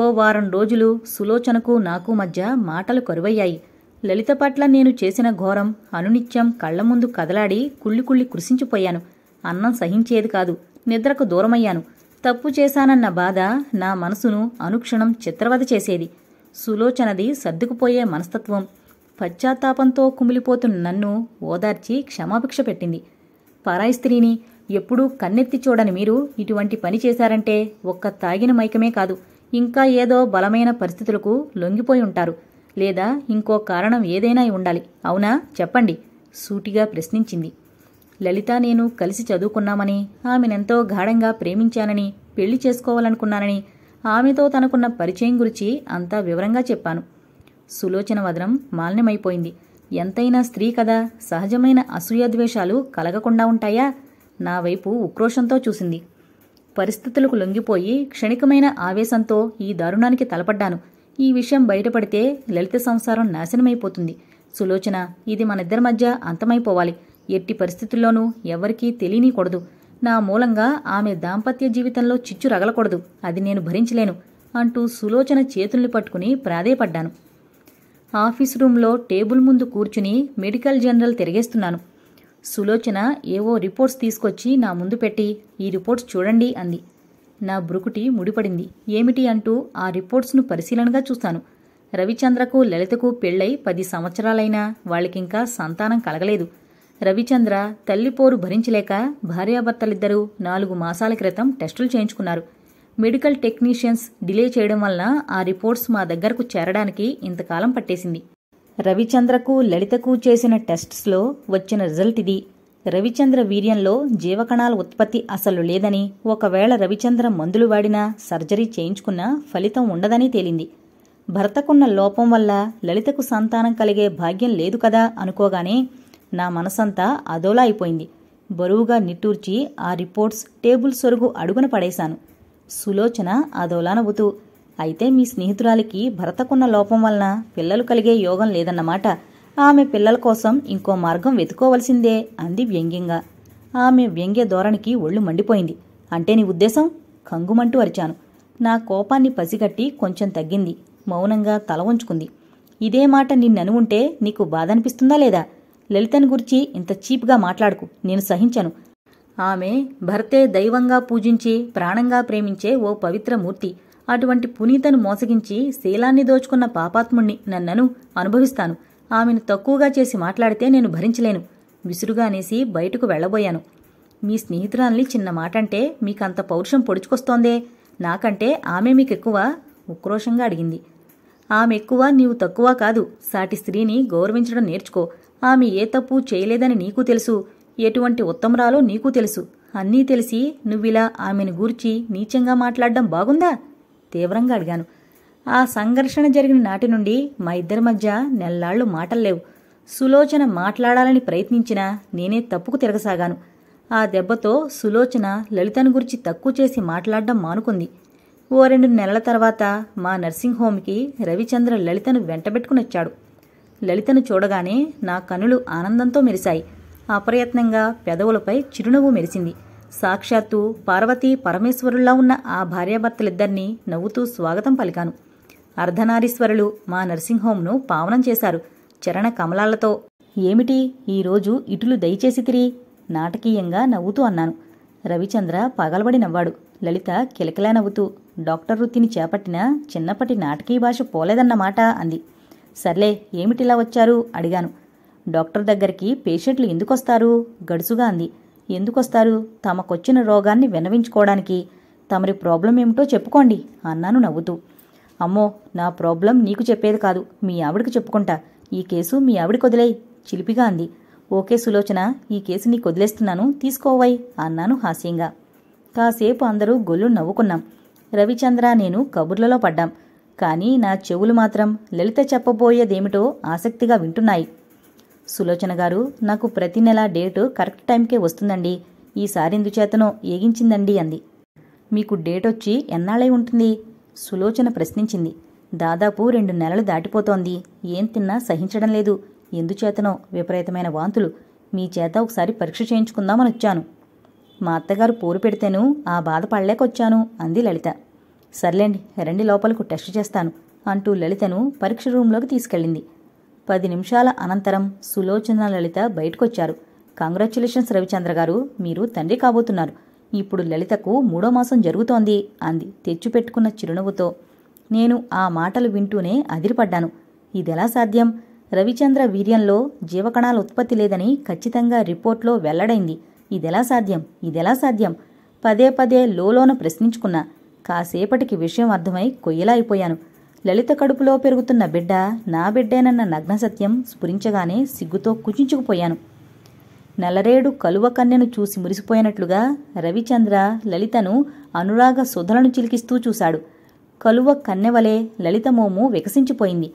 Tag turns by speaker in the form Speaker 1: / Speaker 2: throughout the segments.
Speaker 1: ఓ వారం రోజులు సులోచనకు నాకు మధ్య మాటలు కరువయ్యాయి లలిత పట్ల నేను చేసిన ఘోరం అనునిత్యం కళ్ల ముందు కదలాడి కుళ్ళి కుళ్ళి కృషించిపోయాను అన్నం సహించేది కాదు నిద్రకు దూరమయ్యాను తప్పు చేశానన్న బాధ నా మనసును అనుక్షణం చిత్రవధ చేసేది సులోచనది సర్దుకుపోయే మనస్తత్వం పశ్చాత్తాపంతో కుమిలిపోతున్న నన్ను ఓదార్చి క్షమాభిక్ష పెట్టింది పరాయి స్త్రీని ఎప్పుడూ కన్నెత్తి చూడని మీరు ఇటువంటి పని చేశారంటే ఒక్క తాగిన మైకమే కాదు ఇంకా ఏదో బలమైన పరిస్థితులకు లొంగిపోయి ఉంటారు లేదా ఇంకో కారణం ఏదైనా ఉండాలి అవునా చెప్పండి సూటిగా ప్రశ్నించింది లలిత నేను కలిసి చదువుకున్నామని ఆమెనెంతో గాఢంగా ప్రేమించానని పెళ్లి చేసుకోవాలనుకున్నానని ఆమెతో తనకున్న పరిచయం గురించి అంతా వివరంగా చెప్పాను సులోచన వదనం మాలిన్యమైపోయింది ఎంతైనా స్త్రీ కదా సహజమైన అసూయద్వేషాలు కలగకుండా ఉంటాయా నా వైపు ఉక్రోషంతో చూసింది పరిస్థితులకు లొంగిపోయి క్షణికమైన ఆవేశంతో ఈ దారుణానికి తలపడ్డాను ఈ విషయం బయటపడితే లలిత సంసారం నాశనమైపోతుంది సులోచన ఇది మనిద్దరి మధ్య అంతమైపోవాలి ఎట్టి పరిస్థితుల్లోనూ ఎవరికీ తెలియనీకూడదు నా మూలంగా ఆమె దాంపత్య జీవితంలో చిచ్చు రగలకూడదు అది నేను భరించలేను అంటూ సులోచన చేతుల్ని పట్టుకుని ప్రాధేయపడ్డాను ఆఫీస్ రూంలో టేబుల్ ముందు కూర్చుని మెడికల్ జనరల్ తిరిగేస్తున్నాను సులోచన ఏవో రిపోర్ట్స్ తీసుకొచ్చి నా ముందు పెట్టి ఈ రిపోర్ట్స్ చూడండి అంది నా బ్రుకుటి ముడిపడింది ఏమిటి అంటూ ఆ రిపోర్ట్స్ను పరిశీలనగా చూస్తాను రవిచంద్రకు లలితకు పెళ్ళై పది సంవత్సరాలైనా వాళ్ళకింకా సంతానం కలగలేదు రవిచంద్ర తల్లిపోరు భరించలేక భార్యాభర్తలిద్దరూ నాలుగు మాసాల క్రితం టెస్టులు చేయించుకున్నారు మెడికల్ టెక్నీషియన్స్ డిలే చేయడం వలన ఆ రిపోర్ట్స్ మా దగ్గరకు చేరడానికి ఇంతకాలం పట్టేసింది రవిచంద్రకు లలితకు చేసిన టెస్ట్స్లో వచ్చిన రిజల్ట్ ఇది రవిచంద్ర వీర్యంలో జీవకణాల ఉత్పత్తి అసలు లేదని ఒకవేళ రవిచంద్ర మందులు వాడినా సర్జరీ చేయించుకున్నా ఫలితం ఉండదని తేలింది భర్తకున్న లోపం వల్ల లలితకు సంతానం కలిగే భాగ్యం లేదు కదా అనుకోగానే నా మనసంతా అదోలా అయిపోయింది బరువుగా నిట్టూర్చి ఆ రిపోర్ట్స్ టేబుల్ సొరుగు అడుగున పడేశాను సులోచన అదోలా నవ్వుతూ అయితే మీ స్నేహితురాలికి భరతకున్న లోపం వలన పిల్లలు కలిగే యోగం లేదన్నమాట ఆమె పిల్లల కోసం ఇంకో మార్గం వెతుకోవలసిందే అంది వ్యంగ్యంగా ఆమె వ్యంగ్య ధోరణికి ఒళ్ళు మండిపోయింది అంటే నీ ఉద్దేశం కంగుమంటూ అరిచాను నా కోపాన్ని పసిగట్టి కొంచెం తగ్గింది మౌనంగా తల ఉంచుకుంది ఇదే మాట నిన్నను ఉంటే నీకు బాధ అనిపిస్తుందా లేదా లలితని గురించి ఇంత చీప్గా మాట్లాడుకు నేను సహించను ఆమె భర్తే దైవంగా పూజించి ప్రాణంగా ప్రేమించే ఓ పవిత్ర మూర్తి అటువంటి పునీతను మోసగించి శీలాన్ని దోచుకున్న పాపాత్ముణ్ణి నన్నను అనుభవిస్తాను ఆమెను తక్కువగా చేసి మాట్లాడితే నేను భరించలేను విసురుగా అనేసి బయటకు వెళ్లబోయాను మీ స్నేహితురాల్ని చిన్న మాట అంటే మీకంత పౌరుషం పొడుచుకొస్తోందే నాకంటే ఆమె మీకెక్కువ ఉక్రోషంగా అడిగింది ఆమె ఎక్కువ నీవు తక్కువ కాదు సాటి స్త్రీని గౌరవించడం నేర్చుకో ఆమె ఏ తప్పు చేయలేదని నీకు తెలుసు ఎటువంటి ఉత్తమరాలో నీకు తెలుసు అన్నీ తెలిసి నువ్విలా ఆమెను గూర్చి నీచంగా మాట్లాడడం బాగుందా తీవ్రంగా అడిగాను ఆ సంఘర్షణ జరిగిన నాటి నుండి మా ఇద్దరి మధ్య నెల్లాళ్లు మాటల్లేవు సులోచన మాట్లాడాలని ప్రయత్నించినా నేనే తప్పుకు తిరగసాగాను ఆ దెబ్బతో సులోచన లలితను గురించి తక్కువ చేసి మాట్లాడడం మానుకుంది ఓ రెండు నెలల తర్వాత మా నర్సింగ్ హోమ్కి రవిచంద్ర లలితను వెంటబెట్టుకునొచ్చాడు లలితను చూడగానే నా కనులు ఆనందంతో మెరిశాయి అప్రయత్నంగా పెదవులపై చిరునవ్వు మెరిసింది సాక్షాత్తు పార్వతీ పరమేశ్వరుల్లా ఉన్న ఆ భార్యాభర్తలిద్దరినీ నవ్వుతూ స్వాగతం పలికాను అర్ధనారీశ్వరులు మా నర్సింగ్ హోమ్ను పావనం చేశారు చరణ కమలాలతో ఏమిటి ఈరోజు ఇటులు దయచేసి తిరి నాటకీయంగా నవ్వుతూ అన్నాను రవిచంద్ర పగలబడి నవ్వాడు లలిత కిలకిలా నవ్వుతూ డాక్టర్ వృత్తిని చేపట్టిన చిన్నప్పటి నాటకీయ భాష పోలేదన్నమాట అంది సర్లే ఏమిటిలా వచ్చారు అడిగాను డాక్టర్ దగ్గరికి పేషెంట్లు ఎందుకొస్తారు గడుసుగా అంది ఎందుకొస్తారు తమకొచ్చిన రోగాన్ని వినవించుకోవడానికి తమరి ప్రాబ్లం ఏమిటో చెప్పుకోండి అన్నాను నవ్వుతూ అమ్మో నా ప్రాబ్లం నీకు చెప్పేది కాదు మీ ఆవిడకి చెప్పుకుంటా ఈ కేసు మీ ఆవిడకి వదిలేయి చిలిపిగా అంది ఓకే సులోచన ఈ కేసు నీకు వదిలేస్తున్నాను తీసుకోవై అన్నాను హాస్యంగా కాసేపు అందరూ గొల్లు నవ్వుకున్నాం రవిచంద్ర నేను కబుర్లలో పడ్డాం కానీ నా చెవులు మాత్రం లలిత చెప్పబోయేదేమిటో ఆసక్తిగా వింటున్నాయి సులోచన గారు నాకు ప్రతి నెల డేటు కరెక్ట్ టైంకే వస్తుందండి ఈసారి ఎందుచేతనో ఏగించిందండి అంది మీకు డేట్ వచ్చి ఎన్నాళ్ళై ఉంటుంది సులోచన ప్రశ్నించింది దాదాపు రెండు నెలలు దాటిపోతోంది ఏం తిన్నా సహించడం లేదు ఎందుచేతనో విపరీతమైన వాంతులు మీ చేత ఒకసారి పరీక్ష చేయించుకుందామని వచ్చాను మా అత్తగారు పోరు పెడితేను ఆ పడలేకొచ్చాను అంది లలిత సర్లేండి రండి లోపలకు టెస్ట్ చేస్తాను అంటూ లలితను పరీక్ష రూంలోకి తీసుకెళ్ళింది పది నిమిషాల అనంతరం సులోచన లలిత బయటకొచ్చారు కంగ్రాచ్యులేషన్స్ రవిచంద్ర గారు మీరు తండ్రి కాబోతున్నారు ఇప్పుడు లలితకు మూడో మాసం జరుగుతోంది అంది తెచ్చిపెట్టుకున్న చిరునవ్వుతో నేను ఆ మాటలు వింటూనే అదిరిపడ్డాను ఇదెలా సాధ్యం రవిచంద్ర వీర్యంలో జీవకణాల ఉత్పత్తి లేదని ఖచ్చితంగా రిపోర్ట్లో వెల్లడైంది ఇదెలా సాధ్యం ఇదెలా సాధ్యం పదే పదే లోలోన ప్రశ్నించుకున్నా కాసేపటికి విషయం అర్థమై కొయ్యలా అయిపోయాను లలిత కడుపులో పెరుగుతున్న బిడ్డ నా బిడ్డేనన్న నగ్న సత్యం స్ఫురించగానే సిగ్గుతో కుచించుకుపోయాను నలరేడు కలువ కన్యను చూసి మురిసిపోయినట్లుగా రవిచంద్ర లలితను అనురాగ సుధలను చిలికిస్తూ చూశాడు కలువ కన్నెవలే లలితమోము వికసించిపోయింది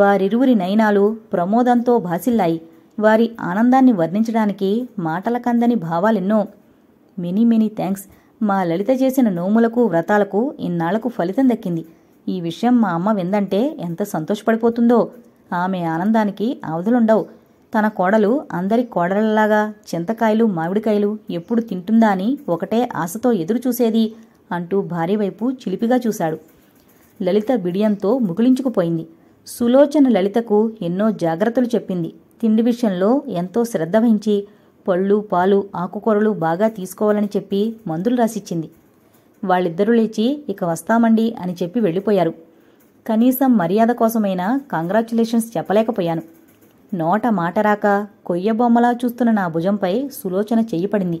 Speaker 1: వారిరువురి నయనాలు ప్రమోదంతో భాసిల్లాయి వారి ఆనందాన్ని వర్ణించడానికి మాటల కందని భావాలెన్నో మెనీ మెనీ థ్యాంక్స్ మా లలిత చేసిన నోములకు వ్రతాలకు ఇన్నాళ్లకు ఫలితం దక్కింది ఈ విషయం మా అమ్మ విందంటే ఎంత సంతోషపడిపోతుందో ఆమె ఆనందానికి అవధులుండవు తన కోడలు అందరి కోడలలాగా చింతకాయలు మామిడికాయలు ఎప్పుడు తింటుందా అని ఒకటే ఆశతో ఎదురుచూసేది అంటూ భార్య వైపు చిలిపిగా చూశాడు లలిత బిడియంతో ముగిలించుకుపోయింది సులోచన లలితకు ఎన్నో జాగ్రత్తలు చెప్పింది తిండి విషయంలో ఎంతో శ్రద్ధ వహించి పళ్ళు పాలు ఆకుకూరలు బాగా తీసుకోవాలని చెప్పి మందులు రాసిచ్చింది వాళ్ళిద్దరూ లేచి ఇక వస్తామండి అని చెప్పి వెళ్ళిపోయారు కనీసం మర్యాద కోసమైనా కంగ్రాచులేషన్స్ చెప్పలేకపోయాను నోట మాట రాక కొయ్య బొమ్మలా చూస్తున్న నా భుజంపై సులోచన చెయ్యిపడింది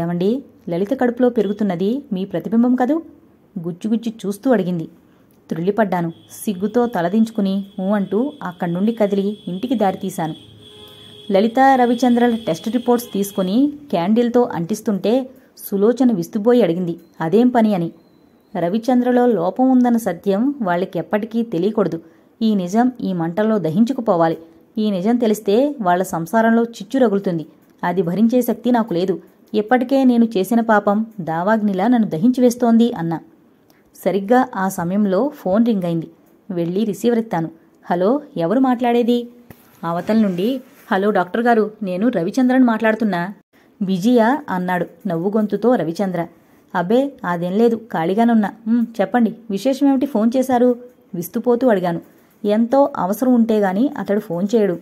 Speaker 1: ఏమండి లలిత కడుపులో పెరుగుతున్నది మీ ప్రతిబింబం కదూ గుచ్చిగుచ్చి చూస్తూ అడిగింది త్రుళ్ళిపడ్డాను సిగ్గుతో తలదించుకుని ఊ అంటూ అక్కడి నుండి కదిలి ఇంటికి దారితీశాను లలిత రవిచంద్రల టెస్ట్ రిపోర్ట్స్ తీసుకుని క్యాండిల్తో అంటిస్తుంటే సులోచన విస్తుబోయి అడిగింది అదేం పని అని రవిచంద్రలో లోపం ఉందన్న సత్యం వాళ్ళకెప్పటికీ తెలియకూడదు ఈ నిజం ఈ మంటల్లో దహించుకుపోవాలి ఈ నిజం తెలిస్తే వాళ్ల సంసారంలో చిచ్చు రగులుతుంది అది భరించే శక్తి నాకు లేదు ఇప్పటికే నేను చేసిన పాపం దావాగ్నిలా నన్ను దహించివేస్తోంది అన్న సరిగ్గా ఆ సమయంలో ఫోన్ రింగ్ అయింది వెళ్ళి రిసీవర్ ఎత్తాను హలో ఎవరు మాట్లాడేది అవతల నుండి హలో డాక్టర్ గారు నేను రవిచంద్రన్ మాట్లాడుతున్నా బిజీయా అన్నాడు నవ్వు గొంతుతో రవిచంద్ర అబ్బే అదేం లేదు ఖాళీగానున్నా చెప్పండి విశేషమేమిటి ఫోన్ చేశారు విస్తుపోతూ అడిగాను ఎంతో అవసరం ఉంటే గాని అతడు ఫోన్ చేయడు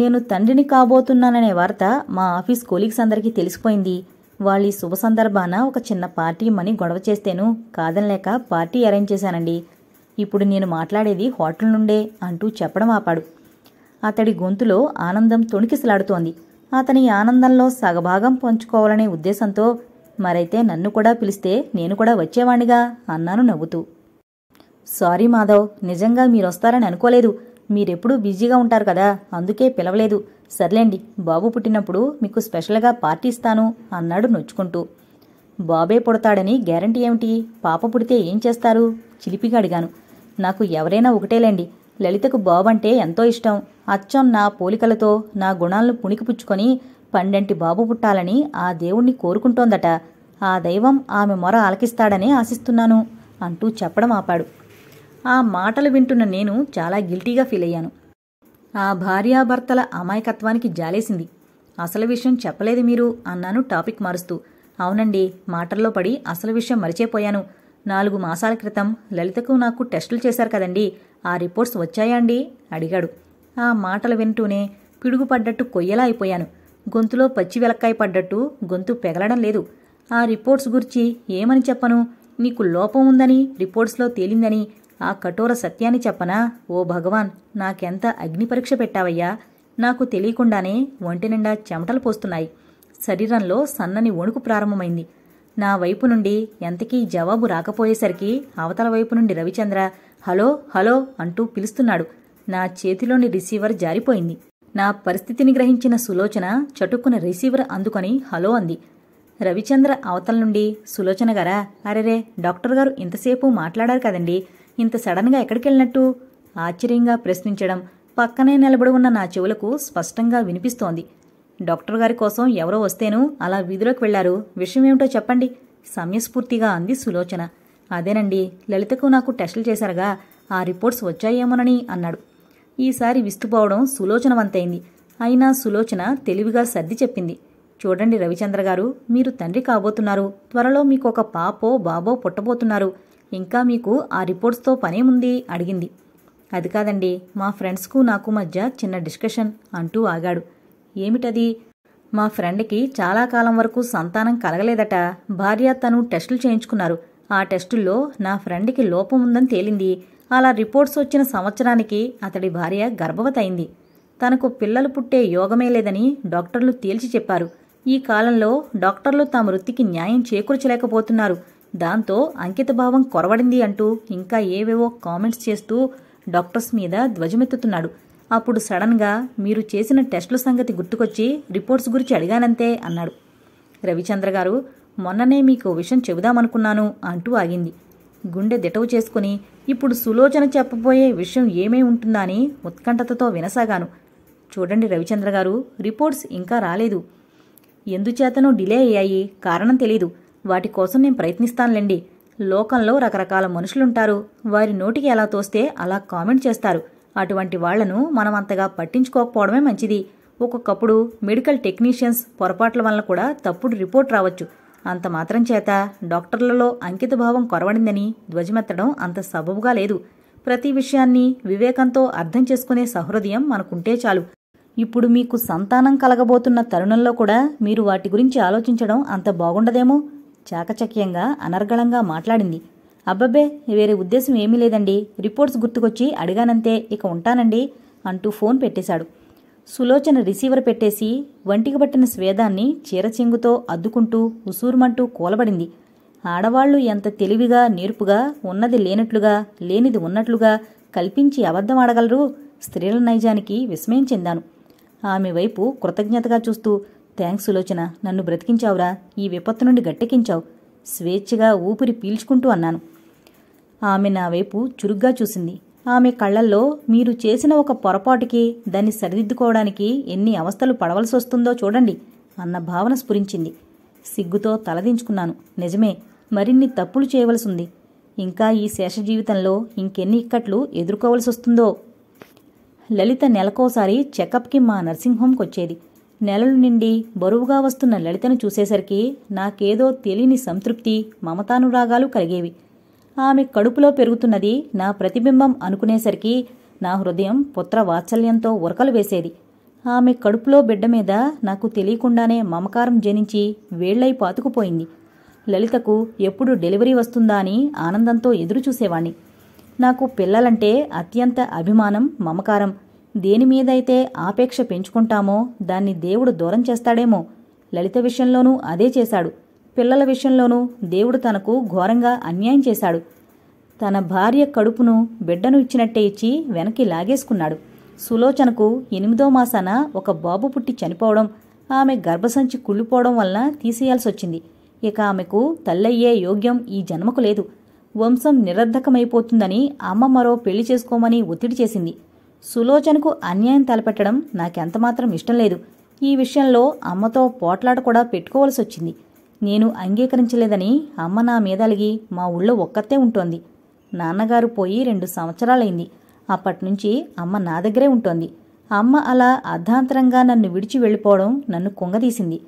Speaker 1: నేను తండ్రిని కాబోతున్నాననే వార్త మా ఆఫీస్ కొలీగ్స్ అందరికీ తెలిసిపోయింది వాళ్ళ శుభ సందర్భాన ఒక చిన్న పార్టీ మని గొడవ చేస్తేను కాదనలేక పార్టీ అరేంజ్ చేశానండి ఇప్పుడు నేను మాట్లాడేది హోటల్ నుండే అంటూ చెప్పడం ఆపాడు అతడి గొంతులో ఆనందం తొణికిసలాడుతోంది అతని ఆనందంలో సగభాగం పంచుకోవాలనే ఉద్దేశంతో మరైతే నన్ను కూడా పిలిస్తే నేను కూడా వచ్చేవాణిగా అన్నాను నవ్వుతూ సారీ మాధవ్ నిజంగా మీరొస్తారని అనుకోలేదు మీరెప్పుడూ బిజీగా ఉంటారు కదా అందుకే పిలవలేదు సర్లేండి బాబు పుట్టినప్పుడు మీకు స్పెషల్గా పార్టీ ఇస్తాను అన్నాడు నొచ్చుకుంటూ బాబే పుడతాడని గ్యారంటీ ఏమిటి పాప పుడితే ఏం చేస్తారు చిలిపిగా అడిగాను నాకు ఎవరైనా ఒకటేలేండి లలితకు బాబంటే ఎంతో ఇష్టం అచ్చం నా పోలికలతో నా గుణాలను పుణికిపుచ్చుకొని పండంటి బాబు పుట్టాలని ఆ దేవుణ్ణి కోరుకుంటోందట ఆ దైవం ఆమె మొర ఆలకిస్తాడని ఆశిస్తున్నాను అంటూ చెప్పడం ఆపాడు ఆ మాటలు వింటున్న నేను చాలా గిల్టీగా ఫీల్ అయ్యాను ఆ భార్యాభర్తల అమాయకత్వానికి జాలేసింది అసలు విషయం చెప్పలేదు మీరు అన్నాను టాపిక్ మారుస్తూ అవునండి మాటల్లో పడి అసలు విషయం మరిచేపోయాను నాలుగు మాసాల క్రితం లలితకు నాకు టెస్టులు చేశారు కదండి ఆ రిపోర్ట్స్ వచ్చాయండి అడిగాడు ఆ మాటలు వింటూనే పిడుగుపడ్డట్టు కొయ్యలా అయిపోయాను గొంతులో పచ్చి వెలక్కాయ పడ్డట్టు గొంతు పెగలడం లేదు ఆ రిపోర్ట్స్ గురించి ఏమని చెప్పను నీకు లోపం ఉందని రిపోర్ట్స్లో తేలిందని ఆ కఠోర సత్యాన్ని చెప్పనా ఓ భగవాన్ నాకెంత అగ్ని పరీక్ష పెట్టావయ్యా నాకు తెలియకుండానే ఒంటి నిండా చెమటలు పోస్తున్నాయి శరీరంలో సన్నని వణుకు ప్రారంభమైంది నా వైపు నుండి ఎంతకీ జవాబు రాకపోయేసరికి అవతల వైపు నుండి రవిచంద్ర హలో హలో అంటూ పిలుస్తున్నాడు నా చేతిలోని రిసీవర్ జారిపోయింది నా పరిస్థితిని గ్రహించిన సులోచన చటుక్కున రిసీవర్ అందుకొని హలో అంది రవిచంద్ర అవతల నుండి సులోచన గారా అరెరే డాక్టర్ గారు ఇంతసేపు మాట్లాడారు కదండి ఇంత సడన్గా ఎక్కడికెళ్ళినట్టు ఆశ్చర్యంగా ప్రశ్నించడం పక్కనే నిలబడి ఉన్న నా చెవులకు స్పష్టంగా వినిపిస్తోంది డాక్టర్ గారి కోసం ఎవరో వస్తేను అలా వీధిలోకి వెళ్లారు విషయం ఏమిటో చెప్పండి సమయస్ఫూర్తిగా అంది సులోచన అదేనండి లలితకు నాకు టెస్టులు చేశారుగా ఆ రిపోర్ట్స్ వచ్చాయేమోనని అన్నాడు ఈసారి విస్తుపోవడం సులోచనవంతైంది అయినా సులోచన తెలివిగా సర్ది చెప్పింది చూడండి రవిచంద్ర గారు మీరు తండ్రి కాబోతున్నారు త్వరలో మీకు ఒక పాపో బాబో పుట్టబోతున్నారు ఇంకా మీకు ఆ రిపోర్ట్స్తో పనేముంది అడిగింది అది కాదండి మా ఫ్రెండ్స్కు నాకు మధ్య చిన్న డిస్కషన్ అంటూ ఆగాడు ఏమిటది మా ఫ్రెండ్కి చాలా కాలం వరకు సంతానం కలగలేదట భార్య తను టెస్టులు చేయించుకున్నారు ఆ టెస్టుల్లో నా ఫ్రెండ్కి లోపం ఉందని తేలింది అలా రిపోర్ట్స్ వచ్చిన సంవత్సరానికి అతడి భార్య గర్భవతయింది తనకు పిల్లలు పుట్టే యోగమే లేదని డాక్టర్లు తేల్చి చెప్పారు ఈ కాలంలో డాక్టర్లు తమ వృత్తికి న్యాయం చేకూర్చలేకపోతున్నారు దాంతో అంకితభావం కొరవడింది అంటూ ఇంకా ఏవేవో కామెంట్స్ చేస్తూ డాక్టర్స్ మీద ధ్వజమెత్తుతున్నాడు అప్పుడు సడన్గా మీరు చేసిన టెస్టుల సంగతి గుర్తుకొచ్చి రిపోర్ట్స్ గురించి అడిగానంతే అన్నాడు రవిచంద్ర గారు మొన్ననే మీకు విషయం చెబుదామనుకున్నాను అంటూ ఆగింది గుండె దిటవు చేసుకుని ఇప్పుడు సులోచన చెప్పబోయే విషయం ఏమై ఉంటుందా అని ఉత్కంఠతతో వినసాగాను చూడండి రవిచంద్ర గారు రిపోర్ట్స్ ఇంకా రాలేదు ఎందుచేతనో డిలే అయ్యాయి కారణం తెలీదు వాటి కోసం నేను ప్రయత్నిస్తానులేండి లోకంలో రకరకాల మనుషులుంటారు వారి నోటికి ఎలా తోస్తే అలా కామెంట్ చేస్తారు అటువంటి వాళ్లను మనం అంతగా పట్టించుకోకపోవడమే మంచిది ఒక్కొక్కప్పుడు మెడికల్ టెక్నీషియన్స్ పొరపాట్ల వల్ల కూడా తప్పుడు రిపోర్ట్ రావచ్చు అంత మాత్రం చేత డాక్టర్లలో అంకితభావం కొరవడిందని ధ్వజమెత్తడం అంత సబబుగా లేదు ప్రతి విషయాన్ని వివేకంతో అర్థం చేసుకునే సహృదయం మనకుంటే చాలు ఇప్పుడు మీకు సంతానం కలగబోతున్న తరుణంలో కూడా మీరు వాటి గురించి ఆలోచించడం అంత బాగుండదేమో చాకచక్యంగా అనర్గళంగా మాట్లాడింది అబ్బబ్బే వేరే ఉద్దేశం ఏమీ లేదండి రిపోర్ట్స్ గుర్తుకొచ్చి అడిగానంతే ఇక ఉంటానండి అంటూ ఫోన్ పెట్టేశాడు సులోచన రిసీవర్ పెట్టేసి వంటికి పట్టిన స్వేదాన్ని చీరచెంగుతో అద్దుకుంటూ ఉసూరుమంటూ కూలబడింది ఆడవాళ్లు ఎంత తెలివిగా నేర్పుగా ఉన్నది లేనట్లుగా లేనిది ఉన్నట్లుగా కల్పించి అబద్ధం ఆడగలరు స్త్రీల నైజానికి విస్మయం చెందాను ఆమె వైపు కృతజ్ఞతగా చూస్తూ థ్యాంక్స్ సులోచన నన్ను బ్రతికించావురా ఈ విపత్తు నుండి గట్టెక్కించావు స్వేచ్ఛగా ఊపిరి పీల్చుకుంటూ అన్నాను ఆమె నా వైపు చురుగ్గా చూసింది ఆమె కళ్లల్లో మీరు చేసిన ఒక పొరపాటుకి దాన్ని సరిదిద్దుకోవడానికి ఎన్ని అవస్థలు పడవలసొస్తుందో చూడండి అన్న భావన స్ఫురించింది సిగ్గుతో తలదించుకున్నాను నిజమే మరిన్ని తప్పులు చేయవలసింది ఇంకా ఈ శేష జీవితంలో ఇంకెన్ని ఇక్కట్లు ఎదుర్కోవలసొస్తుందో లలిత నెలకోసారి చెకప్కి మా నర్సింగ్ హోమ్కి వచ్చేది నెలల నుండి బరువుగా వస్తున్న లలితను చూసేసరికి నాకేదో తెలియని సంతృప్తి మమతానురాగాలు కలిగేవి ఆమె కడుపులో పెరుగుతున్నది నా ప్రతిబింబం అనుకునేసరికి నా హృదయం పుత్ర వాత్సల్యంతో ఉరకలు వేసేది ఆమె కడుపులో బిడ్డ మీద నాకు తెలియకుండానే మమకారం జనించి వేళ్లై పాతుకుపోయింది లలితకు ఎప్పుడు డెలివరీ వస్తుందా అని ఆనందంతో ఎదురుచూసేవాణ్ణి నాకు పిల్లలంటే అత్యంత అభిమానం మమకారం దేని అయితే ఆపేక్ష పెంచుకుంటామో దాన్ని దేవుడు దూరం చేస్తాడేమో లలిత విషయంలోనూ అదే చేశాడు పిల్లల విషయంలోనూ దేవుడు తనకు ఘోరంగా అన్యాయం చేశాడు తన భార్య కడుపును బిడ్డను ఇచ్చినట్టే ఇచ్చి వెనక్కి లాగేసుకున్నాడు సులోచనకు ఎనిమిదో మాసాన ఒక బాబు పుట్టి చనిపోవడం ఆమె గర్భసంచి కుళ్ళిపోవడం వలన తీసేయాల్సొచ్చింది ఇక ఆమెకు తల్లయ్యే యోగ్యం ఈ జన్మకు లేదు వంశం నిరర్ధకమైపోతుందని అమ్మ మరో పెళ్లి చేసుకోమని ఒత్తిడి చేసింది సులోచనకు అన్యాయం తలపెట్టడం నాకెంతమాత్రం ఇష్టం లేదు ఈ విషయంలో అమ్మతో పోట్లాట కూడా పెట్టుకోవలసొచ్చింది నేను అంగీకరించలేదని అమ్మ నా మీద అలిగి మా ఊళ్ళో ఒక్కతే ఉంటోంది నాన్నగారు పోయి రెండు సంవత్సరాలైంది అప్పటినుంచి అమ్మ నా దగ్గరే ఉంటోంది అమ్మ అలా అర్ధాంతరంగా నన్ను విడిచి వెళ్ళిపోవడం నన్ను కుంగదీసింది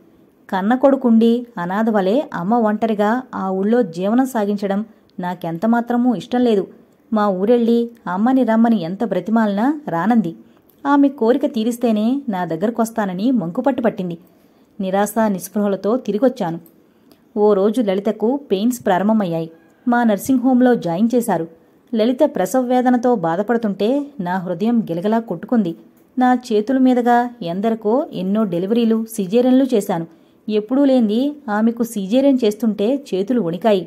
Speaker 1: కన్న కొడుకుండి అనాథ వలె అమ్మ ఒంటరిగా ఆ ఊళ్ళో జీవనం సాగించడం నాకెంతమాత్రమూ ఇష్టం లేదు మా ఊరెళ్ళి అమ్మని రమ్మని ఎంత బ్రతిమాలినా రానంది ఆమె కోరిక తీరిస్తేనే నా దగ్గరకొస్తానని మంకుపట్టు పట్టింది నిరాశ నిస్పృహలతో తిరిగొచ్చాను ఓ రోజు లలితకు పెయిన్స్ ప్రారంభమయ్యాయి మా నర్సింగ్ హోంలో జాయిన్ చేశారు లలిత ప్రసవ వేదనతో బాధపడుతుంటే నా హృదయం గిలగలా కొట్టుకుంది నా చేతుల మీదుగా ఎందరికో ఎన్నో డెలివరీలు సిజేరియన్లు చేశాను ఎప్పుడూ లేంది ఆమెకు సిజేరియన్ చేస్తుంటే చేతులు వణికాయి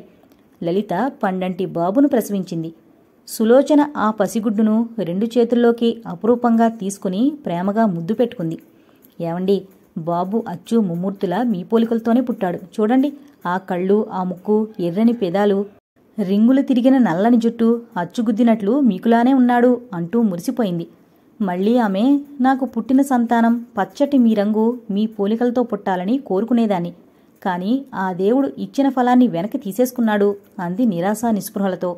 Speaker 1: లలిత పండంటి బాబును ప్రసవించింది సులోచన ఆ పసిగుడ్డును రెండు చేతుల్లోకి అపురూపంగా తీసుకుని ప్రేమగా ముద్దు పెట్టుకుంది ఏమండి బాబు అచ్చు ముమ్మూర్తులా మీ పోలికలతోనే పుట్టాడు చూడండి ఆ కళ్ళు ఆ ముక్కు ఎర్రని పెదాలు రింగులు తిరిగిన నల్లని జుట్టు అచ్చుగుద్దినట్లు మీకులానే ఉన్నాడు అంటూ మురిసిపోయింది మళ్ళీ ఆమె నాకు పుట్టిన సంతానం పచ్చటి మీ రంగు మీ పోలికలతో పుట్టాలని కోరుకునేదాన్ని కానీ ఆ దేవుడు ఇచ్చిన ఫలాన్ని వెనక్కి తీసేసుకున్నాడు అంది నిరాశా నిస్పృహలతో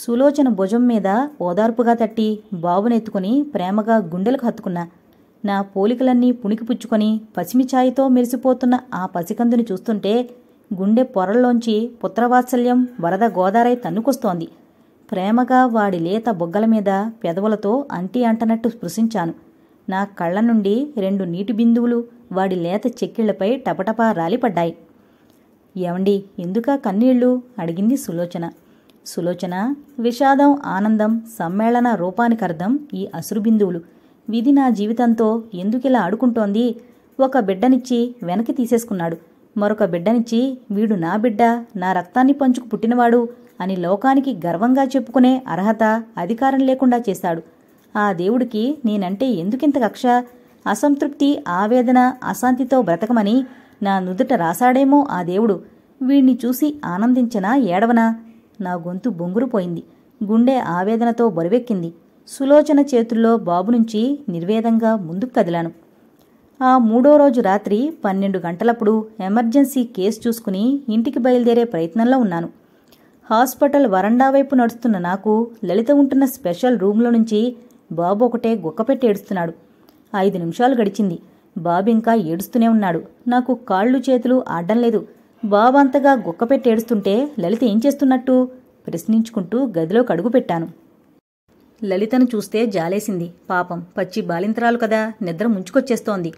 Speaker 1: సులోచన భుజం మీద ఓదార్పుగా తట్టి బాబునెత్తుకుని ప్రేమగా గుండెలకు హత్తుకున్నా నా పోలికలన్నీ పుణికిపుచ్చుకొని పసిమిఛాయితో మెరిసిపోతున్న ఆ పసికందుని చూస్తుంటే గుండె పొరల్లోంచి పుత్రవాత్సల్యం వరద గోదారై తన్నుకొస్తోంది ప్రేమగా వాడి లేత బొగ్గల మీద పెదవులతో అంటి అంటనట్టు స్పృశించాను నా కళ్ళ నుండి రెండు నీటి బిందువులు వాడి లేత చెక్కిళ్లపై టపటపా రాలిపడ్డాయి ఏమండి ఎందుకా కన్నీళ్లు అడిగింది సులోచన సులోచన విషాదం ఆనందం సమ్మేళన రూపానికర్థం ఈ అసురుబిందువులు విధి నా జీవితంతో ఎందుకిలా ఆడుకుంటోంది ఒక బిడ్డనిచ్చి వెనక్కి తీసేసుకున్నాడు మరొక బిడ్డనిచ్చి వీడు నా బిడ్డ నా రక్తాన్ని పంచుకు పుట్టినవాడు అని లోకానికి గర్వంగా చెప్పుకునే అర్హత అధికారం లేకుండా చేశాడు ఆ దేవుడికి నేనంటే ఎందుకింత కక్ష అసంతృప్తి ఆవేదన అశాంతితో బ్రతకమని నా నుదుట రాశాడేమో ఆ దేవుడు వీణ్ణి చూసి ఆనందించనా ఏడవనా నా గొంతు బొంగురుపోయింది గుండె ఆవేదనతో బరువెక్కింది సులోచన చేతుల్లో బాబు నుంచి నిర్వేదంగా ముందుకు కదిలాను ఆ మూడో రోజు రాత్రి పన్నెండు గంటలప్పుడు ఎమర్జెన్సీ కేసు చూసుకుని ఇంటికి బయలుదేరే ప్రయత్నంలో ఉన్నాను హాస్పిటల్ వరండా వైపు నడుస్తున్న నాకు లలిత ఉంటున్న స్పెషల్ రూమ్లో నుంచి బాబు ఒకటే గొక్కపెట్టి ఏడుస్తున్నాడు ఐదు నిమిషాలు గడిచింది బాబు ఇంకా ఏడుస్తూనే ఉన్నాడు నాకు కాళ్ళు చేతులు ఆడడం లేదు బాబంతగా గొక్కపెట్టి ఏడుస్తుంటే లలిత ఏం చేస్తున్నట్టు ప్రశ్నించుకుంటూ గదిలోకి అడుగుపెట్టాను లలితను చూస్తే జాలేసింది పాపం పచ్చి బాలింతరాలు కదా నిద్ర ముంచుకొచ్చేస్తోంది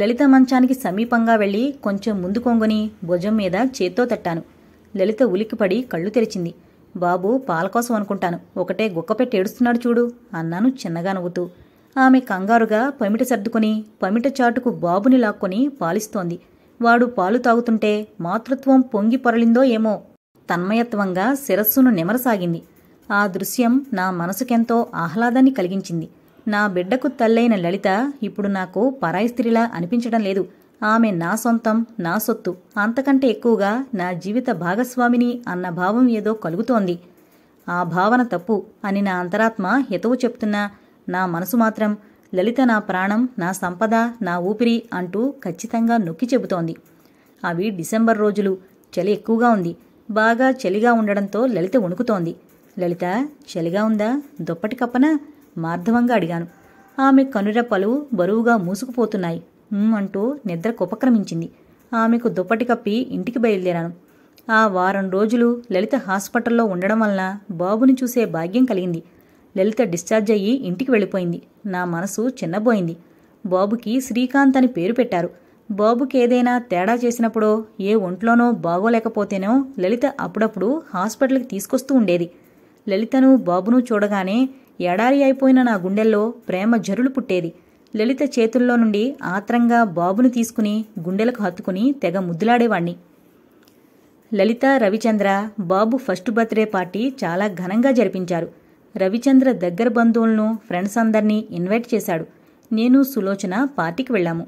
Speaker 1: లలిత మంచానికి సమీపంగా వెళ్ళి కొంచెం ముందు కొంగుని భుజం మీద చేత్తో తట్టాను లలిత ఉలిక్కిపడి కళ్ళు తెరిచింది బాబు పాల కోసం అనుకుంటాను ఒకటే గుక్కపెట్టి ఏడుస్తున్నాడు చూడు అన్నాను చిన్నగా నవ్వుతూ ఆమె కంగారుగా పమిట సర్దుకుని పమిట చాటుకు బాబుని లాక్కొని పాలిస్తోంది వాడు పాలు తాగుతుంటే మాతృత్వం పొంగి పొరలిందో ఏమో తన్మయత్వంగా శిరస్సును నిమరసాగింది ఆ దృశ్యం నా మనసుకెంతో ఆహ్లాదాన్ని కలిగించింది నా బిడ్డకు తల్లైన లలిత ఇప్పుడు నాకు పరాయి స్త్రీలా అనిపించడం లేదు ఆమె నా సొంతం నా సొత్తు అంతకంటే ఎక్కువగా నా జీవిత భాగస్వామిని అన్న భావం ఏదో కలుగుతోంది ఆ భావన తప్పు అని నా అంతరాత్మ హితవు చెప్తున్నా నా మనసు మాత్రం లలిత నా ప్రాణం నా సంపద నా ఊపిరి అంటూ ఖచ్చితంగా నొక్కి చెబుతోంది అవి డిసెంబర్ రోజులు చలి ఎక్కువగా ఉంది బాగా చలిగా ఉండడంతో లలిత వణుకుతోంది లలిత చలిగా ఉందా దుప్పటి కప్పన మార్ధవంగా అడిగాను ఆమె కనురెప్పలు బరువుగా మూసుకుపోతున్నాయి అంటూ నిద్ర ఉపక్రమించింది ఆమెకు దుప్పటి కప్పి ఇంటికి బయలుదేరాను ఆ వారం రోజులు లలిత హాస్పిటల్లో ఉండడం వలన బాబుని చూసే భాగ్యం కలిగింది లలిత డిశ్చార్జ్ అయ్యి ఇంటికి వెళ్ళిపోయింది నా మనసు చిన్నబోయింది బాబుకి శ్రీకాంత్ అని పేరు పెట్టారు బాబుకి ఏదైనా తేడా చేసినప్పుడో ఏ ఒంట్లోనో బాగోలేకపోతేనో లలిత అప్పుడప్పుడు హాస్పిటల్కి తీసుకొస్తూ ఉండేది లలితను బాబును చూడగానే ఎడారి అయిపోయిన నా గుండెల్లో ప్రేమ జరులు పుట్టేది లలిత చేతుల్లో నుండి ఆత్రంగా బాబును తీసుకుని గుండెలకు హత్తుకుని తెగ ముద్దులాడేవాణ్ణి లలిత రవిచంద్ర బాబు ఫస్ట్ బర్త్డే పార్టీ చాలా ఘనంగా జరిపించారు రవిచంద్ర దగ్గర బంధువులను ఫ్రెండ్స్ అందరినీ ఇన్వైట్ చేశాడు నేను సులోచన పార్టీకి వెళ్ళాము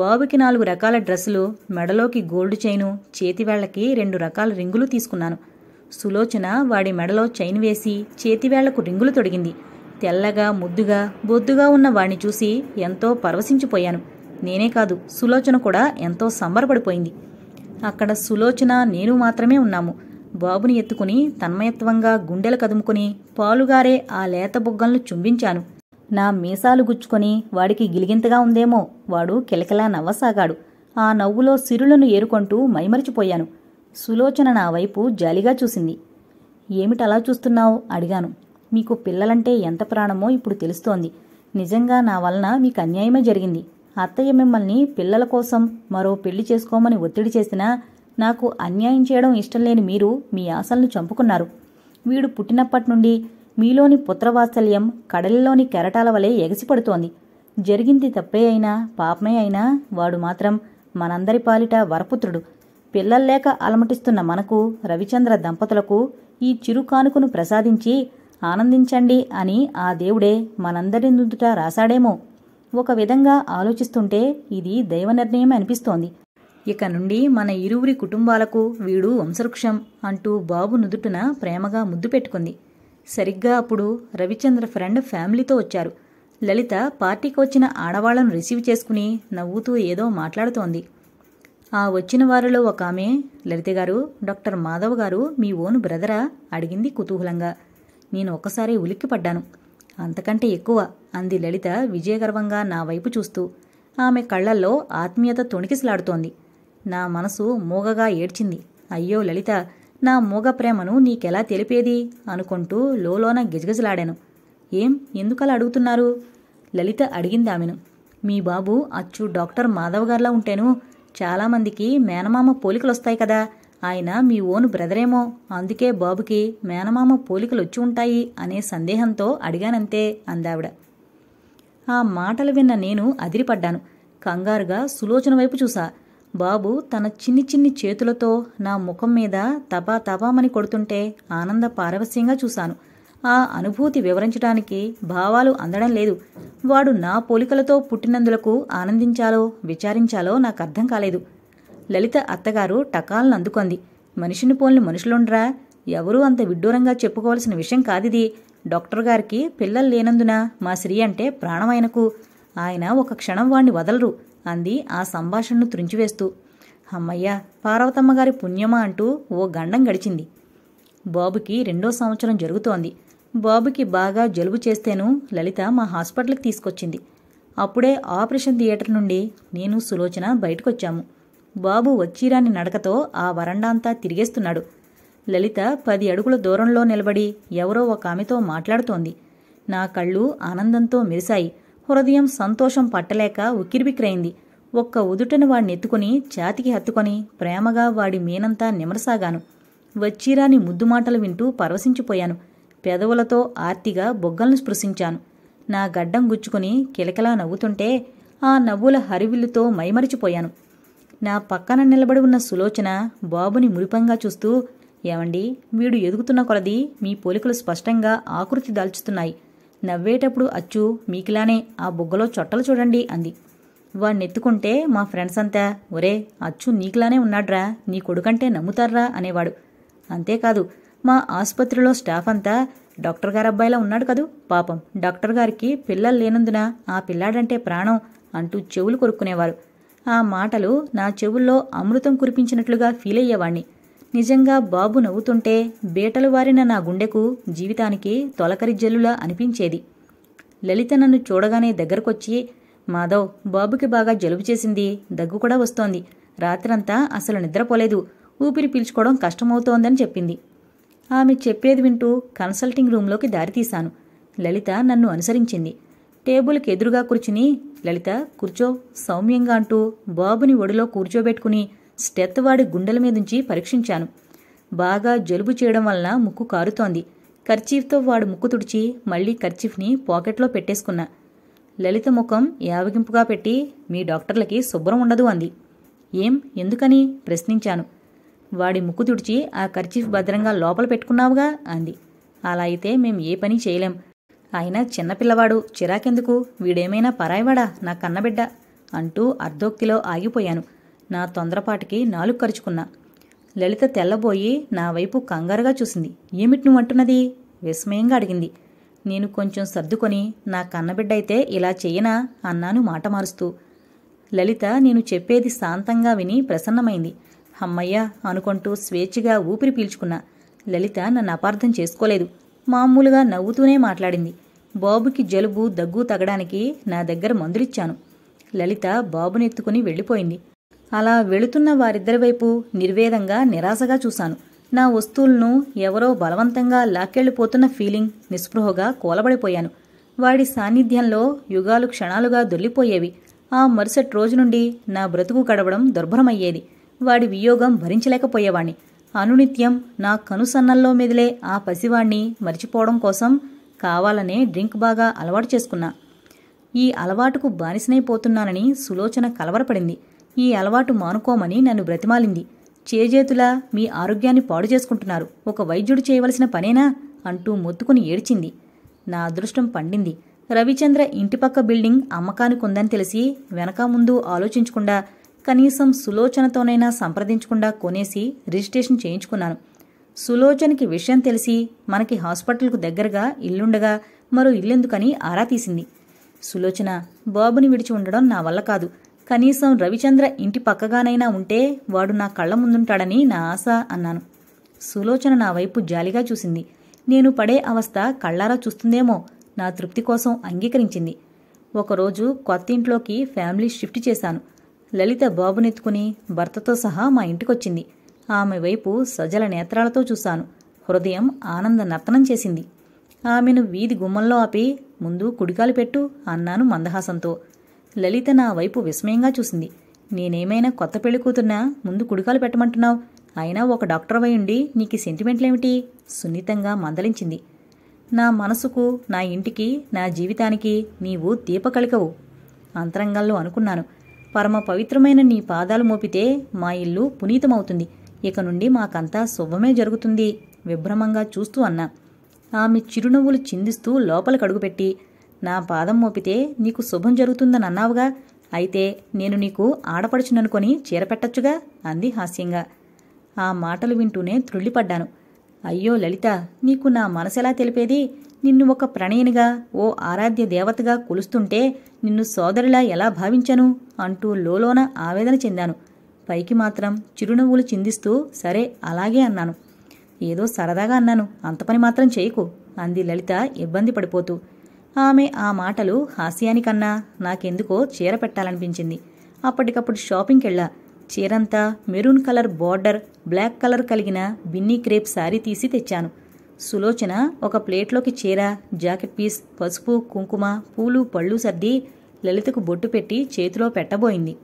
Speaker 1: బాబుకి నాలుగు రకాల డ్రెస్సులు మెడలోకి గోల్డ్ చైను చేతివేళ్లకి రెండు రకాల రింగులు తీసుకున్నాను సులోచన వాడి మెడలో చైన్ వేసి చేతివేళ్లకు రింగులు తొడిగింది తెల్లగా ముద్దుగా బొద్దుగా ఉన్న వాణ్ణి చూసి ఎంతో పరవశించిపోయాను నేనే కాదు సులోచన కూడా ఎంతో సంబరపడిపోయింది అక్కడ సులోచన నేను మాత్రమే ఉన్నాము బాబుని ఎత్తుకుని తన్మయత్వంగా గుండెలు కదుముకుని పాలుగారే ఆ లేత బుగ్గలను చుంబించాను నా మీసాలు గుచ్చుకొని వాడికి గిలిగింతగా ఉందేమో వాడు కిలకిలా నవ్వసాగాడు ఆ నవ్వులో సిరులను ఏరుకొంటూ మైమరిచిపోయాను సులోచన నా వైపు జాలిగా చూసింది ఏమిటలా చూస్తున్నావు అడిగాను మీకు పిల్లలంటే ఎంత ప్రాణమో ఇప్పుడు తెలుస్తోంది నిజంగా నా వలన మీకు అన్యాయమే జరిగింది అత్తయ్య మిమ్మల్ని పిల్లల కోసం మరో పెళ్లి చేసుకోమని ఒత్తిడి చేసినా నాకు అన్యాయం చేయడం ఇష్టం లేని మీరు మీ ఆశలను చంపుకున్నారు వీడు పుట్టినప్పటి నుండి మీలోని పుత్రవాత్సల్యం కడలిలోని కెరటాల వలె ఎగసిపడుతోంది జరిగింది తప్పే అయినా పాపమే అయినా వాడు మాత్రం మనందరి పాలిట వరపుత్రుడు పిల్లల్లేక అలమటిస్తున్న మనకు రవిచంద్ర దంపతులకు ఈ చిరు కానుకను ప్రసాదించి ఆనందించండి అని ఆ దేవుడే మనందరి నుదుట రాశాడేమో ఒక విధంగా ఆలోచిస్తుంటే ఇది దైవ నిర్ణయం అనిపిస్తోంది ఇక నుండి మన ఇరువురి కుటుంబాలకు వీడు వంశవృక్షం అంటూ బాబు నుదుటిన ప్రేమగా ముద్దు పెట్టుకుంది సరిగ్గా అప్పుడు రవిచంద్ర ఫ్రెండ్ ఫ్యామిలీతో వచ్చారు లలిత పార్టీకి వచ్చిన ఆడవాళ్లను రిసీవ్ చేసుకుని నవ్వుతూ ఏదో మాట్లాడుతోంది ఆ వచ్చిన వారిలో ఒక ఆమె లలిత గారు డాక్టర్ మాధవ్ గారు మీ ఓను బ్రదరా అడిగింది కుతూహలంగా నేను ఒక్కసారి ఉలిక్కిపడ్డాను అంతకంటే ఎక్కువ అంది లలిత విజయగర్వంగా నా వైపు చూస్తూ ఆమె కళ్లల్లో ఆత్మీయత తొణికిసలాడుతోంది నా మనసు మూగగా ఏడ్చింది అయ్యో లలిత నా మూగ ప్రేమను నీకెలా తెలిపేది అనుకుంటూ లోలోన గిజగిజలాడాను ఏం ఎందుకలా అడుగుతున్నారు లలిత అడిగింది ఆమెను మీ బాబు అచ్చు డాక్టర్ మాధవ్ గారిలా ఉంటేను చాలామందికి మేనమామ పోలికలు వస్తాయి కదా ఆయన మీ ఓను బ్రదరేమో అందుకే బాబుకి మేనమామ పోలికలు వచ్చి ఉంటాయి అనే సందేహంతో అడిగానంతే అందావిడ ఆ మాటలు విన్న నేను అదిరిపడ్డాను కంగారుగా సులోచన వైపు చూసా బాబు తన చిన్ని చిన్ని చేతులతో నా ముఖం మీద తపా తపామని కొడుతుంటే ఆనంద పారవస్యంగా చూశాను ఆ అనుభూతి వివరించడానికి భావాలు అందడం లేదు వాడు నా పోలికలతో పుట్టినందులకు ఆనందించాలో విచారించాలో నాకు అర్థం కాలేదు లలిత అత్తగారు టకాలను అందుకొంది మనిషిని పోలిన మనుషులుండ్రా ఎవరూ అంత విడ్డూరంగా చెప్పుకోవాల్సిన విషయం కాదిది డాక్టర్ గారికి పిల్లలు లేనందున మా శ్రీ అంటే ప్రాణమైనకు ఆయన ఒక క్షణం వాణ్ణి వదలరు అంది ఆ సంభాషణను త్రుంచివేస్తూ అమ్మయ్య పార్వతమ్మ గారి పుణ్యమా అంటూ ఓ గండం గడిచింది బాబుకి రెండో సంవత్సరం జరుగుతోంది బాబుకి బాగా జలుబు చేస్తేను లలిత మా హాస్పిటల్కి తీసుకొచ్చింది అప్పుడే ఆపరేషన్ థియేటర్ నుండి నేను సులోచన బయటకొచ్చాము బాబు వచ్చిరాని నడకతో ఆ వరండాంతా తిరిగేస్తున్నాడు లలిత పది అడుగుల దూరంలో నిలబడి ఎవరో ఒక ఆమెతో మాట్లాడుతోంది నా కళ్ళు ఆనందంతో మెరిశాయి హృదయం సంతోషం పట్టలేక ఉక్కిరిబిక్రైంది ఒక్క ఉదుటను వాడిని ఎత్తుకుని ఛాతికి హత్తుకొని ప్రేమగా వాడి మీనంతా నిమరసాగాను వచ్చిరాని ముద్దుమాటలు వింటూ పరవశించిపోయాను పెదవులతో ఆర్తిగా బొగ్గలను స్పృశించాను నా గడ్డం గుచ్చుకుని కిలకిలా నవ్వుతుంటే ఆ నవ్వుల హరివిల్లుతో మైమరిచిపోయాను నా పక్కన నిలబడి ఉన్న సులోచన బాబుని మురిపంగా చూస్తూ ఏమండి వీడు ఎదుగుతున్న కొలది మీ పోలికలు స్పష్టంగా ఆకృతి దాల్చుతున్నాయి నవ్వేటప్పుడు అచ్చు మీకులానే ఆ బుగ్గలో చొట్టలు చూడండి అంది వాణ్ణెత్తుకుంటే ఎత్తుకుంటే మా ఫ్రెండ్స్ అంతా ఒరే అచ్చు నీకులానే ఉన్నాడ్రా నీ కొడుకంటే నమ్ముతారా అనేవాడు అంతేకాదు మా ఆసుపత్రిలో స్టాఫ్ అంతా డాక్టర్ గారు అబ్బాయిలా ఉన్నాడు కదూ పాపం డాక్టర్ గారికి పిల్లలు లేనందున ఆ పిల్లాడంటే ప్రాణం అంటూ చెవులు కొరుక్కునేవారు ఆ మాటలు నా చెవుల్లో అమృతం కురిపించినట్లుగా ఫీల్ అయ్యేవాణ్ణి నిజంగా బాబు నవ్వుతుంటే బేటలు వారిన నా గుండెకు జీవితానికి తొలకరి జల్లులా అనిపించేది లలిత నన్ను చూడగానే దగ్గరకొచ్చి మాధవ్ బాబుకి బాగా జలుబు చేసింది దగ్గు కూడా వస్తోంది రాత్రంతా అసలు నిద్రపోలేదు ఊపిరి పీల్చుకోవడం కష్టమవుతోందని చెప్పింది ఆమె చెప్పేది వింటూ కన్సల్టింగ్ రూంలోకి దారితీశాను లలిత నన్ను అనుసరించింది టేబుల్కి ఎదురుగా కూర్చుని లలిత కూర్చో సౌమ్యంగా అంటూ బాబుని ఒడిలో కూర్చోబెట్టుకుని స్టెత్ వాడి గుండెల మీదుంచి పరీక్షించాను బాగా జలుబు చేయడం వలన ముక్కు కారుతోంది ఖర్చీఫ్తో వాడు ముక్కు తుడిచి మళ్లీ ఖర్చీఫ్ని పాకెట్లో పెట్టేసుకున్నా లలిత ముఖం యావగింపుగా పెట్టి మీ డాక్టర్లకి శుభ్రం ఉండదు అంది ఏం ఎందుకని ప్రశ్నించాను వాడి ముక్కు తుడిచి ఆ ఖర్చీఫ్ భద్రంగా లోపల పెట్టుకున్నావుగా అంది అలా అయితే మేం ఏ పని చేయలేం అయినా చిన్నపిల్లవాడు చిరాకెందుకు వీడేమైనా పరాయివాడా నా కన్నబిడ్డ అంటూ అర్ధోక్తిలో ఆగిపోయాను నా తొందరపాటికి నాలుగు ఖర్చుకున్నా లలిత తెల్లబోయి నా వైపు కంగారుగా చూసింది ఏమిటి నువ్వు అంటున్నది విస్మయంగా అడిగింది నేను కొంచెం సర్దుకొని నా కన్నబిడ్డ అయితే ఇలా చేయనా అన్నాను మాట మారుస్తూ లలిత నేను చెప్పేది శాంతంగా విని ప్రసన్నమైంది హమ్మయ్యా అనుకుంటూ స్వేచ్ఛగా ఊపిరి పీల్చుకున్నా లలిత నన్ను అపార్థం చేసుకోలేదు మామూలుగా నవ్వుతూనే మాట్లాడింది బాబుకి జలుబు దగ్గు తగడానికి నా దగ్గర మందులిచ్చాను లలిత బాబునెత్తుకుని వెళ్ళిపోయింది అలా వెళుతున్న వారిద్దరి వైపు నిర్వేదంగా నిరాశగా చూశాను నా వస్తువులను ఎవరో బలవంతంగా లాక్కెళ్ళిపోతున్న ఫీలింగ్ నిస్పృహగా కూలబడిపోయాను వాడి సాన్నిధ్యంలో యుగాలు క్షణాలుగా దొల్లిపోయేవి ఆ మరుసటి రోజు నుండి నా బ్రతుకు గడవడం దుర్భరమయ్యేది వాడి వియోగం భరించలేకపోయేవాణ్ణి అనునిత్యం నా కనుసన్నల్లో మెదిలే ఆ పసివాణ్ణి మరిచిపోవడం కోసం కావాలనే డ్రింక్ బాగా అలవాటు చేసుకున్నా ఈ అలవాటుకు బానిసనైపోతున్నానని సులోచన కలవరపడింది ఈ అలవాటు మానుకోమని నన్ను బ్రతిమాలింది చేజేతులా మీ ఆరోగ్యాన్ని పాడు చేసుకుంటున్నారు ఒక వైద్యుడు చేయవలసిన పనేనా అంటూ మొత్తుకుని ఏడ్చింది నా అదృష్టం పండింది రవిచంద్ర ఇంటిపక్క బిల్డింగ్ అమ్మకానికి ఉందని తెలిసి వెనక ముందు ఆలోచించకుండా కనీసం సులోచనతోనైనా సంప్రదించకుండా కొనేసి రిజిస్ట్రేషన్ చేయించుకున్నాను సులోచనకి విషయం తెలిసి మనకి హాస్పిటల్కు దగ్గరగా ఇల్లుండగా మరో ఇల్లెందుకని ఆరా తీసింది సులోచన బాబుని విడిచి ఉండడం నా వల్ల కాదు కనీసం రవిచంద్ర ఇంటి పక్కగానైనా ఉంటే వాడు నా కళ్ళ ముందుంటాడని నా ఆశ అన్నాను సులోచన నా వైపు జాలిగా చూసింది నేను పడే అవస్థ కళ్ళారా చూస్తుందేమో నా తృప్తి కోసం అంగీకరించింది ఒకరోజు కొత్త ఇంట్లోకి ఫ్యామిలీ షిఫ్ట్ చేశాను లలిత బాబునెత్తుకుని భర్తతో సహా మా ఇంటికొచ్చింది ఆమె వైపు సజల నేత్రాలతో చూశాను హృదయం ఆనంద నర్తనం చేసింది ఆమెను వీధి గుమ్మంలో ఆపి ముందు కుడికాలు పెట్టు అన్నాను మందహాసంతో లలిత నా వైపు విస్మయంగా చూసింది నేనేమైనా కొత్త పెళ్లి కూతున్నా ముందు కుడికాలు పెట్టమంటున్నావు అయినా ఒక డాక్టర్ వై ఉండి నీకు సెంటిమెంట్లేమిటి సున్నితంగా మందలించింది నా మనసుకు నా ఇంటికి నా జీవితానికి నీవు దీపకళికవు అంతరంగంలో అనుకున్నాను పరమ పవిత్రమైన నీ పాదాలు మోపితే మా ఇల్లు పునీతమవుతుంది ఇక నుండి మాకంతా శుభమే జరుగుతుంది విభ్రమంగా చూస్తూ అన్నా ఆమె చిరునవ్వులు చిందిస్తూ లోపలికడుగుపెట్టి నా పాదం మోపితే నీకు శుభం జరుగుతుందని అన్నావుగా అయితే నేను నీకు ఆడపడుచుననుకొని చీరపెట్టచ్చుగా అంది హాస్యంగా ఆ మాటలు వింటూనే త్రుళ్ళిపడ్డాను అయ్యో లలిత నీకు నా మనసెలా తెలిపేది నిన్ను ఒక ప్రణయనిగా ఓ ఆరాధ్య దేవతగా కొలుస్తుంటే నిన్ను సోదరులా ఎలా భావించను అంటూ లోలోన ఆవేదన చెందాను పైకి మాత్రం చిరునవ్వులు చిందిస్తూ సరే అలాగే అన్నాను ఏదో సరదాగా అన్నాను అంత పని మాత్రం చేయకు అంది లలిత ఇబ్బంది పడిపోతూ ఆమె ఆ మాటలు హాస్యానికన్నా నాకెందుకో చీర పెట్టాలనిపించింది అప్పటికప్పుడు షాపింగ్కి వెళ్ళా చీరంతా maroon colour border black colour కలిగిన బిన్నీ క్రేప్ శారీ తీసి తెచ్చాను సులోచన ఒక ప్లేట్లోకి చీర జాకెట్ పీస్ పసుపు కుంకుమ పూలు పళ్ళు సర్ది లలితకు బొట్టు పెట్టి చేతిలో పెట్టబోయింది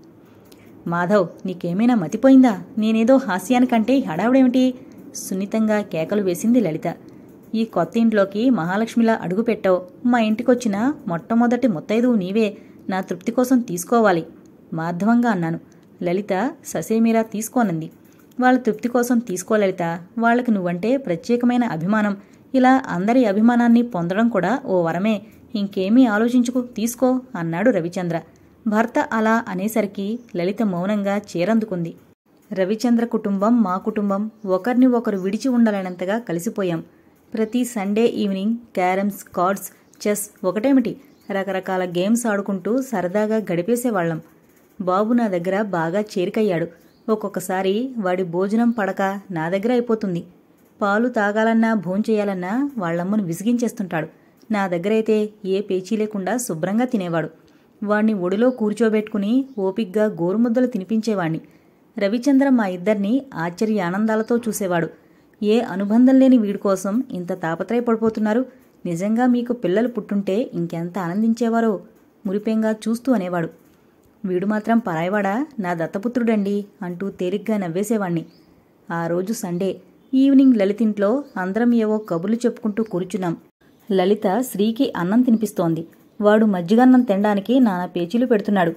Speaker 1: మాధవ్ నీకేమైనా మతిపోయిందా నేనేదో హాస్యానికంటే హడావుడేమిటి సున్నితంగా కేకలు వేసింది లలిత ఈ కొత్త ఇంట్లోకి మహాలక్ష్మిలా అడుగుపెట్టావు మా ఇంటికొచ్చిన మొట్టమొదటి ముత్తైదు నీవే నా తృప్తి కోసం తీసుకోవాలి మాధవంగా అన్నాను లలిత ససేమీరా తీసుకోనంది వాళ్ళ తృప్తి కోసం తీసుకోలేత వాళ్ళకి నువ్వంటే ప్రత్యేకమైన అభిమానం ఇలా అందరి అభిమానాన్ని పొందడం కూడా ఓ వరమే ఇంకేమీ ఆలోచించుకు తీసుకో అన్నాడు రవిచంద్ర భర్త అలా అనేసరికి లలిత మౌనంగా చేరందుకుంది రవిచంద్ర కుటుంబం మా కుటుంబం ఒకరిని ఒకరు విడిచి ఉండలేనంతగా కలిసిపోయాం ప్రతి Sunday evening carroms cards chess ఒకటేమిటి రకరకాల గేమ్స్ ఆడుకుంటూ సరదాగా గడిపేసేవాళ్లం బాబు నా దగ్గర బాగా చేరికయ్యాడు ఒక్కొక్కసారి వాడి భోజనం పడక నా దగ్గర అయిపోతుంది పాలు తాగాలన్నా భోంచేయాలన్నా వాళ్లమ్మను విసిగించేస్తుంటాడు నా దగ్గరైతే ఏ పేచీ లేకుండా శుభ్రంగా తినేవాడు వాణ్ణి ఒడిలో కూర్చోబెట్టుకుని ఓపిగ్గా గోరుముద్దలు తినిపించేవాణ్ణి రవిచంద్ర మా ఇద్దరిని ఆశ్చర్య ఆనందాలతో చూసేవాడు ఏ అనుబంధం లేని వీడి కోసం ఇంత తాపత్రయపడిపోతున్నారు నిజంగా మీకు పిల్లలు పుట్టుంటే ఇంకెంత ఆనందించేవారో మురిపెంగా చూస్తూ అనేవాడు వీడు మాత్రం పరాయవాడా నా దత్తపుత్రుడండి అంటూ తేలిగ్గా నవ్వేసేవాణ్ణి ఆ రోజు సండే ఈవినింగ్ లలితింట్లో అందరం ఏవో కబుర్లు చెప్పుకుంటూ కూర్చున్నాం లలిత శ్రీకి అన్నం తినిపిస్తోంది వాడు మజ్జిగన్నం తినడానికి నానా పేచీలు పెడుతున్నాడు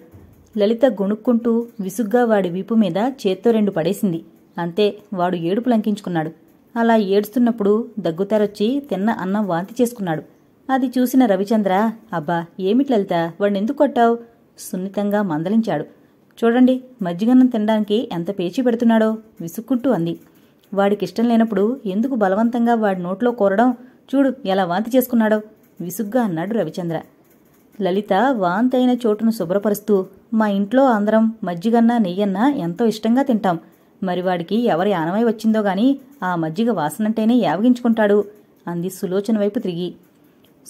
Speaker 1: లలిత గొణుక్కుంటూ విసుగ్గా వాడి వీపు మీద చేత్తో రెండు పడేసింది అంతే వాడు ఏడుపు లంకించుకున్నాడు అలా ఏడుస్తున్నప్పుడు దగ్గుతారొచ్చి తిన్న అన్నం వాంతి చేసుకున్నాడు అది చూసిన రవిచంద్ర అబ్బా ఏమిటి లలిత వాడినెందుకు కొట్టావు సున్నితంగా మందలించాడు చూడండి మజ్జిగన్నం తినడానికి ఎంత పేచీ పెడుతున్నాడో విసుక్కుంటూ అంది వాడికిష్టం లేనప్పుడు ఎందుకు బలవంతంగా వాడి నోట్లో కోరడం చూడు ఎలా వాంతి చేసుకున్నాడో విసుగ్గా అన్నాడు రవిచంద్ర లలిత వాంతైన చోటును శుభ్రపరుస్తూ మా ఇంట్లో అందరం మజ్జిగన్నా నెయ్యన్నా ఎంతో ఇష్టంగా తింటాం మరి వాడికి ఎవరి ఆనమై వచ్చిందో గాని ఆ మజ్జిగ వాసనంటేనే యావగించుకుంటాడు అంది సులోచన వైపు తిరిగి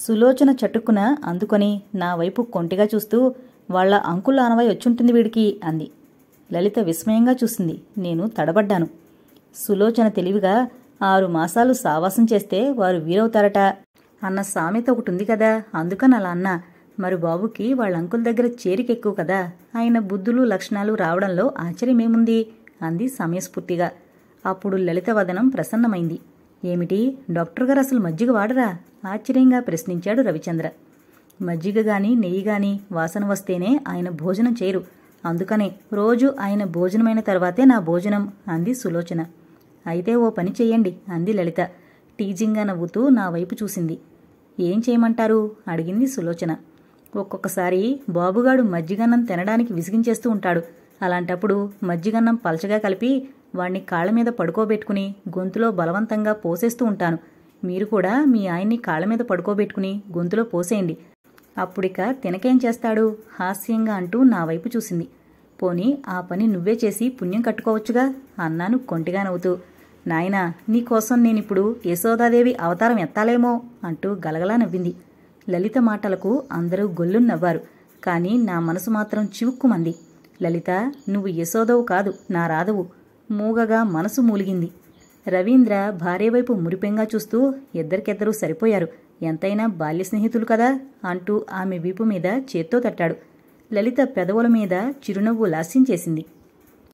Speaker 1: సులోచన చటుక్కున అందుకొని నా వైపు కొంటిగా చూస్తూ వాళ్ళ అంకుల్ ఆనవాయి వచ్చుంటుంది వీడికి అంది లలిత విస్మయంగా చూసింది నేను తడబడ్డాను సులోచన తెలివిగా ఆరు మాసాలు సావాసం చేస్తే వారు వీరవుతారట అన్న సామెత ఒకటి ఉంది కదా అందుకని అలా అన్న మరి బాబుకి వాళ్ళ అంకుల్ దగ్గర చేరికెక్కువ కదా ఆయన బుద్ధులు లక్షణాలు రావడంలో ఆశ్చర్యమేముంది అంది సమయస్ఫూర్తిగా అప్పుడు లలిత వదనం ప్రసన్నమైంది ఏమిటి డాక్టర్ గారు అసలు మజ్జిగ వాడరా ఆశ్చర్యంగా ప్రశ్నించాడు రవిచంద్ర మజ్జిగ గాని నెయ్యి గాని వాసన వస్తేనే ఆయన భోజనం చేయరు అందుకనే రోజు ఆయన భోజనమైన తర్వాతే నా భోజనం అంది సులోచన అయితే ఓ పని చెయ్యండి అంది లలిత టీజింగ్గా నవ్వుతూ నా వైపు చూసింది ఏం చేయమంటారు అడిగింది సులోచన ఒక్కొక్కసారి బాబుగాడు మజ్జిగన్నం తినడానికి విసిగించేస్తూ ఉంటాడు అలాంటప్పుడు మజ్జిగన్నం పలచగా కలిపి వాణ్ణి కాళ్ళ మీద పడుకోబెట్టుకుని గొంతులో బలవంతంగా పోసేస్తూ ఉంటాను మీరు కూడా మీ ఆయన్ని కాళ్ళ మీద పడుకోబెట్టుకుని గొంతులో పోసేయండి అప్పుడిక తినకేం చేస్తాడు హాస్యంగా అంటూ నా వైపు చూసింది పోనీ ఆ పని నువ్వే చేసి పుణ్యం కట్టుకోవచ్చుగా అన్నాను కొంటిగా నవ్వుతూ నాయనా నీకోసం నేనిప్పుడు యశోదాదేవి అవతారం ఎత్తాలేమో అంటూ గలగలా నవ్వింది లలిత మాటలకు అందరూ గొల్లు నవ్వారు కానీ నా మనసు మాత్రం చివుక్కుమంది లలిత నువ్వు యశోదవు కాదు నా రాదవు మూగగా మనసు మూలిగింది రవీంద్ర భార్యవైపు మురిపెంగా చూస్తూ ఇద్దరికిద్దరూ సరిపోయారు ఎంతైనా బాల్య స్నేహితులు కదా అంటూ ఆమె వీపు మీద చేత్తో తట్టాడు లలిత పెదవుల మీద చిరునవ్వు లాస్యం చేసింది